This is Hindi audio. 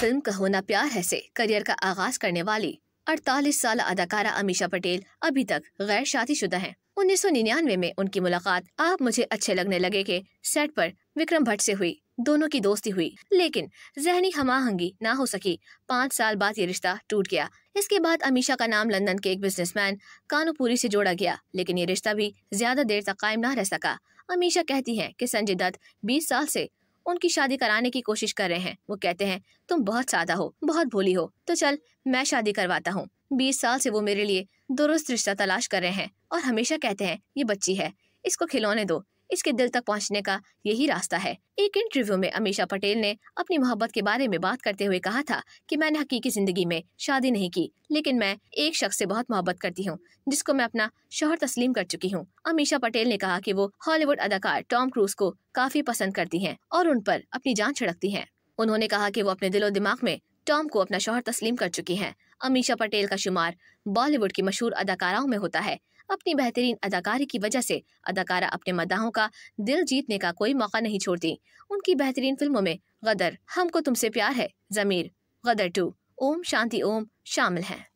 फिल्म का होना प्यार है से करियर का आगाज करने वाली 48 साल अदाकारा अमीशा पटेल अभी तक गैर शादीशुदा हैं। उन्नीस में उनकी मुलाकात आप मुझे अच्छे लगने लगे के सेट पर विक्रम भट्ट से हुई दोनों की दोस्ती हुई लेकिन जहनी हमाहंगी ना हो सकी पाँच साल बाद ये रिश्ता टूट गया इसके बाद अमीशा का नाम लंदन के एक बिजनेसमैन कानूपुरी से जोड़ा गया लेकिन ये रिश्ता भी ज्यादा देर तक कायम ना रह सका अमीशा कहती हैं कि संजय दत्त 20 साल से उनकी शादी कराने की कोशिश कर रहे हैं वो कहते हैं तुम बहुत सादा हो बहुत भोली हो तो चल मैं शादी करवाता हूँ बीस साल से वो मेरे लिए दुरुस्त रिश्ता तलाश कर रहे हैं और हमेशा कहते हैं ये बच्ची है इसको खिलौने दो इसके दिल तक पहुंचने का यही रास्ता है एक इंटरव्यू में अमीशा पटेल ने अपनी मोहब्बत के बारे में बात करते हुए कहा था कि मैंने हकीकी जिंदगी में शादी नहीं की लेकिन मैं एक शख्स से बहुत मोहब्बत करती हूँ जिसको मैं अपना शोहर तस्लीम कर चुकी हूँ अमीशा पटेल ने कहा कि वो हॉलीवुड अदाकार टॉम क्रूज को काफी पसंद करती हैं और उन पर अपनी जान छिड़कती हैं उन्होंने कहा कि वो अपने दिलो दिमाग में टॉम को अपना शोहर तस्लीम कर चुकी हैं अमीशा पटेल का शुमार बॉलीवुड की मशहूर अदाकाराओं में होता है अपनी बेहतरीन अदाकारी की वजह से अदाकारा अपने मदाहों का दिल जीतने का कोई मौका नहीं छोड़ती उनकी बेहतरीन फिल्मों में गदर हमको तुमसे प्यार है जमीर गदर टू ओम शांति ओम शामिल हैं